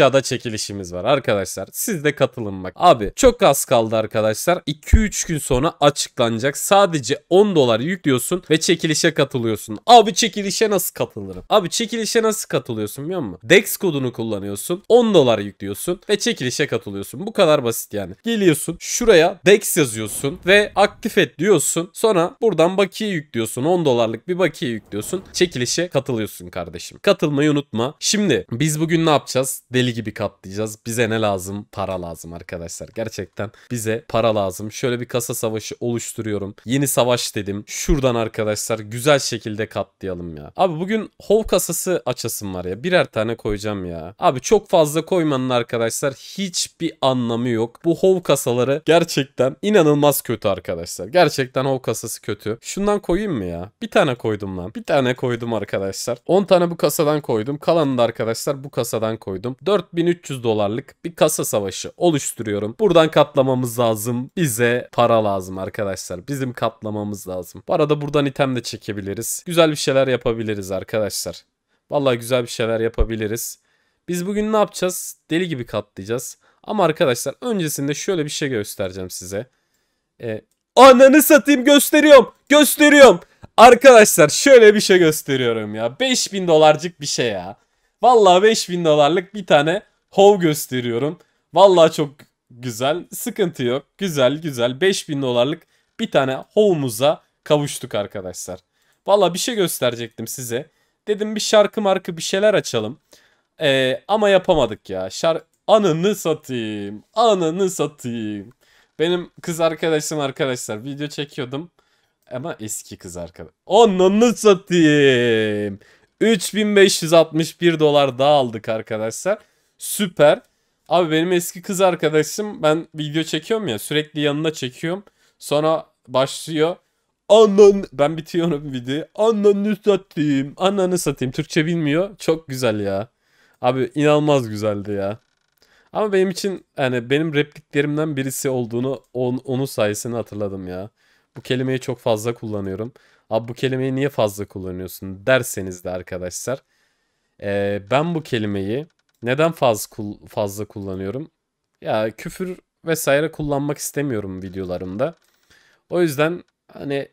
aşağıda çekilişimiz var arkadaşlar. Siz de katılın bak. Abi çok az kaldı arkadaşlar. 2-3 gün sonra açıklanacak. Sadece 10 dolar yüklüyorsun ve çekilişe katılıyorsun. Abi çekilişe nasıl katılırım? Abi çekilişe nasıl katılıyorsun biliyor musun? DEX kodunu kullanıyorsun. 10 dolar yüklüyorsun ve çekilişe katılıyorsun. Bu kadar basit yani. Geliyorsun şuraya DEX yazıyorsun ve aktif et diyorsun. Sonra buradan bakiye yüklüyorsun. 10 dolarlık bir bakiye yüklüyorsun. Çekilişe katılıyorsun kardeşim. Katılmayı unutma. Şimdi biz bugün ne yapacağız? Deli deli gibi kaplayacağız. Bize ne lazım? Para lazım arkadaşlar. Gerçekten bize para lazım. Şöyle bir kasa savaşı oluşturuyorum. Yeni savaş dedim. Şuradan arkadaşlar güzel şekilde katlayalım ya. Abi bugün hov kasası açasım var ya. Birer tane koyacağım ya. Abi çok fazla koymanın arkadaşlar hiçbir anlamı yok. Bu hov kasaları gerçekten inanılmaz kötü arkadaşlar. Gerçekten hov kasası kötü. Şundan koyayım mı ya? Bir tane koydum lan. Bir tane koydum arkadaşlar. 10 tane bu kasadan koydum. Kalanını da arkadaşlar bu kasadan koydum. 4 4300 dolarlık bir kasa savaşı oluşturuyorum. Buradan katlamamız lazım. Bize para lazım arkadaşlar. Bizim katlamamız lazım. Bu arada buradan item de çekebiliriz. Güzel bir şeyler yapabiliriz arkadaşlar. Vallahi güzel bir şeyler yapabiliriz. Biz bugün ne yapacağız? Deli gibi katlayacağız. Ama arkadaşlar öncesinde şöyle bir şey göstereceğim size. Ee, ananı satayım gösteriyorum. Gösteriyorum. Arkadaşlar şöyle bir şey gösteriyorum ya. 5000 dolarcık bir şey ya. Vallahi 5000 dolarlık bir tane hov gösteriyorum. Vallahi çok güzel. Sıkıntı yok. Güzel güzel 5000 dolarlık bir tane hovumuza kavuştuk arkadaşlar. Vallahi bir şey gösterecektim size. Dedim bir şarkı markı bir şeyler açalım. Ee, ama yapamadık ya. Şar anını satayım. Anını satayım. Benim kız arkadaşım arkadaşlar video çekiyordum. Ama eski kız arkadaş. Anını satayım. 3561 dolar daha aldık arkadaşlar. Süper. Abi benim eski kız arkadaşım ben video çekiyorum ya sürekli yanına çekiyorum. Sonra başlıyor. Anan ben bitiyorum videoyu. Ananı satayım. Ananı satayım. Türkçe bilmiyor. Çok güzel ya. Abi inanılmaz güzeldi ya. Ama benim için yani benim repliklerimden birisi olduğunu on, onun sayesinde hatırladım ya. Bu kelimeyi çok fazla kullanıyorum. Abi bu kelimeyi niye fazla kullanıyorsun derseniz de arkadaşlar. E, ben bu kelimeyi neden fazla, fazla kullanıyorum? Ya küfür vesaire kullanmak istemiyorum videolarımda. O yüzden hani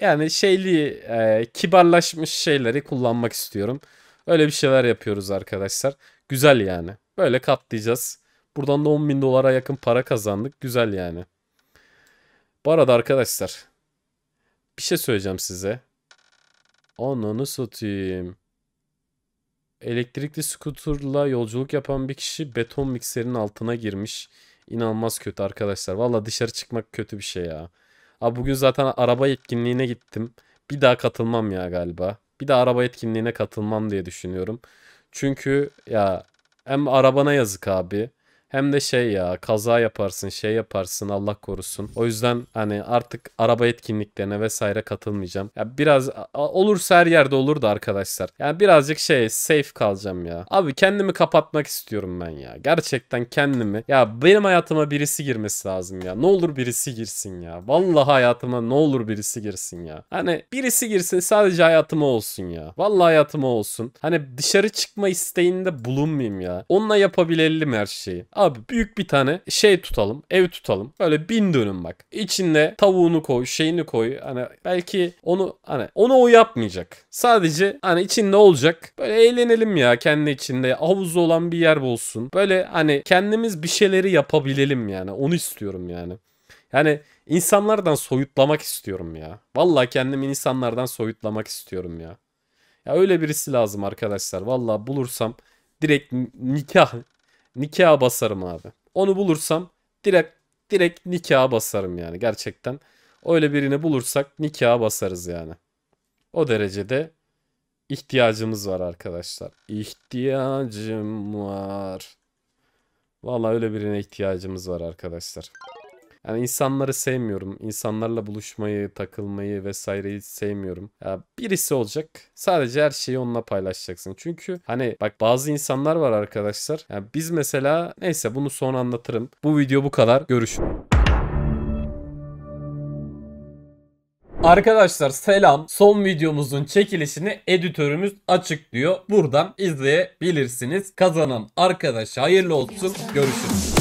yani şeyli e, kibarlaşmış şeyleri kullanmak istiyorum. Öyle bir şeyler yapıyoruz arkadaşlar. Güzel yani. Böyle katlayacağız. Buradan da 10 bin dolara yakın para kazandık. Güzel yani. Bu arada arkadaşlar bir şey söyleyeceğim size. Ananı satayım. Elektrikli skuturla yolculuk yapan bir kişi beton mikserinin altına girmiş. İnanılmaz kötü arkadaşlar. Valla dışarı çıkmak kötü bir şey ya. Abi bugün zaten araba etkinliğine gittim. Bir daha katılmam ya galiba. Bir daha araba etkinliğine katılmam diye düşünüyorum. Çünkü ya hem arabana yazık abi. Hem de şey ya kaza yaparsın şey yaparsın Allah korusun. O yüzden hani artık araba etkinliklerine vesaire katılmayacağım. Ya biraz olursa her yerde olur da arkadaşlar. Yani birazcık şey safe kalacağım ya. Abi kendimi kapatmak istiyorum ben ya. Gerçekten kendimi. Ya benim hayatıma birisi girmesi lazım ya. Ne olur birisi girsin ya. Vallahi hayatıma ne olur birisi girsin ya. Hani birisi girsin sadece hayatıma olsun ya. Vallahi hayatıma olsun. Hani dışarı çıkma isteğinde bulunmayayım ya. Onunla yapabilelim her şeyi. Abi büyük bir tane şey tutalım. Ev tutalım. Böyle bin dönüm bak. İçinde tavuğunu koy, şeyini koy. Hani belki onu hani onu o yapmayacak. Sadece hani içinde olacak. Böyle eğlenelim ya kendi içinde. Havuzu olan bir yer bulsun. Böyle hani kendimiz bir şeyleri yapabilelim yani. Onu istiyorum yani. Yani insanlardan soyutlamak istiyorum ya. Vallahi kendimi insanlardan soyutlamak istiyorum ya. Ya öyle birisi lazım arkadaşlar. Vallahi bulursam direkt nikah Nikaha basarım abi. Onu bulursam direkt direkt nikaha basarım yani gerçekten. Öyle birini bulursak nikaha basarız yani. O derecede ihtiyacımız var arkadaşlar. İhtiyacım var. Vallahi öyle birine ihtiyacımız var arkadaşlar. Yani insanları sevmiyorum. İnsanlarla buluşmayı, takılmayı vesaireyi sevmiyorum. Ya birisi olacak. Sadece her şeyi onunla paylaşacaksın. Çünkü hani bak bazı insanlar var arkadaşlar. Yani biz mesela neyse bunu sonra anlatırım. Bu video bu kadar. Görüşün. Arkadaşlar selam. Son videomuzun çekilişini editörümüz açıklıyor. Buradan izleyebilirsiniz. Kazanan arkadaş hayırlı olsun. Görüşürüz.